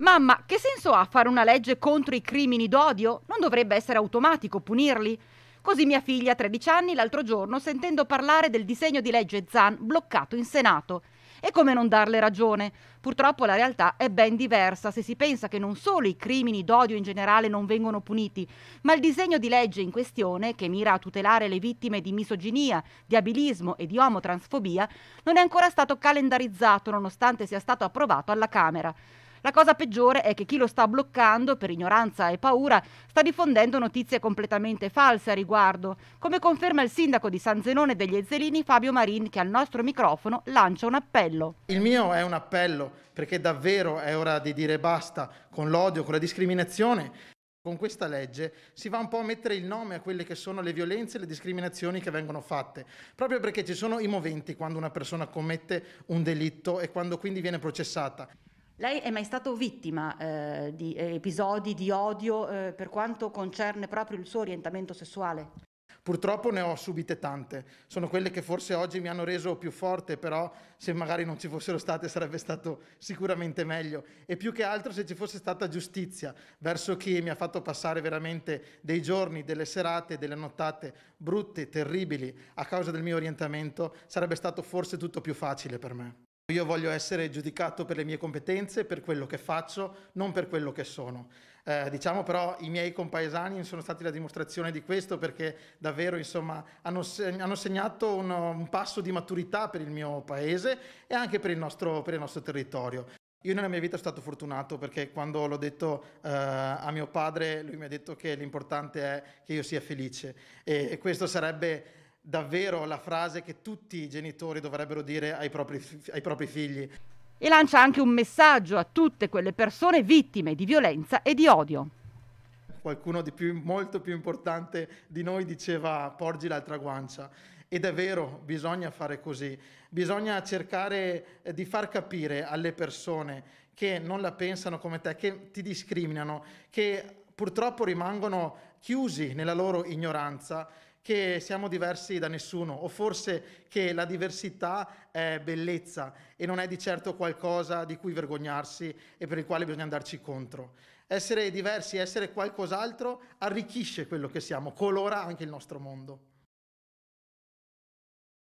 Mamma, che senso ha fare una legge contro i crimini d'odio? Non dovrebbe essere automatico punirli? Così mia figlia, 13 anni, l'altro giorno, sentendo parlare del disegno di legge Zan bloccato in Senato. E come non darle ragione? Purtroppo la realtà è ben diversa se si pensa che non solo i crimini d'odio in generale non vengono puniti, ma il disegno di legge in questione, che mira a tutelare le vittime di misoginia, di abilismo e di omotransfobia, non è ancora stato calendarizzato nonostante sia stato approvato alla Camera. La cosa peggiore è che chi lo sta bloccando per ignoranza e paura sta diffondendo notizie completamente false a riguardo, come conferma il sindaco di San Zenone degli Ezzelini Fabio Marin che al nostro microfono lancia un appello. Il mio è un appello perché davvero è ora di dire basta con l'odio, con la discriminazione. Con questa legge si va un po' a mettere il nome a quelle che sono le violenze e le discriminazioni che vengono fatte, proprio perché ci sono i moventi quando una persona commette un delitto e quando quindi viene processata. Lei è mai stato vittima eh, di eh, episodi di odio eh, per quanto concerne proprio il suo orientamento sessuale? Purtroppo ne ho subite tante, sono quelle che forse oggi mi hanno reso più forte, però se magari non ci fossero state sarebbe stato sicuramente meglio e più che altro se ci fosse stata giustizia verso chi mi ha fatto passare veramente dei giorni, delle serate, delle nottate brutte, terribili a causa del mio orientamento, sarebbe stato forse tutto più facile per me. Io voglio essere giudicato per le mie competenze, per quello che faccio, non per quello che sono. Eh, diciamo però i miei compaesani sono stati la dimostrazione di questo perché davvero insomma, hanno, segnato un, un, passo di maturità per il mio paese e anche per il nostro, per il nostro territorio. Io nella mia vita sono stato fortunato perché quando l'ho detto eh, a mio padre lui mi ha detto che l'importante è che io sia felice e questo sarebbe davvero la frase che tutti i genitori dovrebbero dire ai propri, ai propri figli. E lancia anche un messaggio a tutte quelle persone vittime di violenza e di odio qualcuno di più, molto più importante di noi diceva porgi l'altra guancia. Ed è vero, bisogna fare così, bisogna cercare eh, di far capire alle persone che non la pensano come te, che ti discriminano, che purtroppo rimangono chiusi nella loro ignoranza, che siamo diversi da nessuno o forse che la diversità è bellezza e non è di certo qualcosa di cui vergognarsi e per il quale bisogna andarci contro. Essere diversi, essere qualcos'altro arricchisce quello che siamo, colora anche il nostro mondo.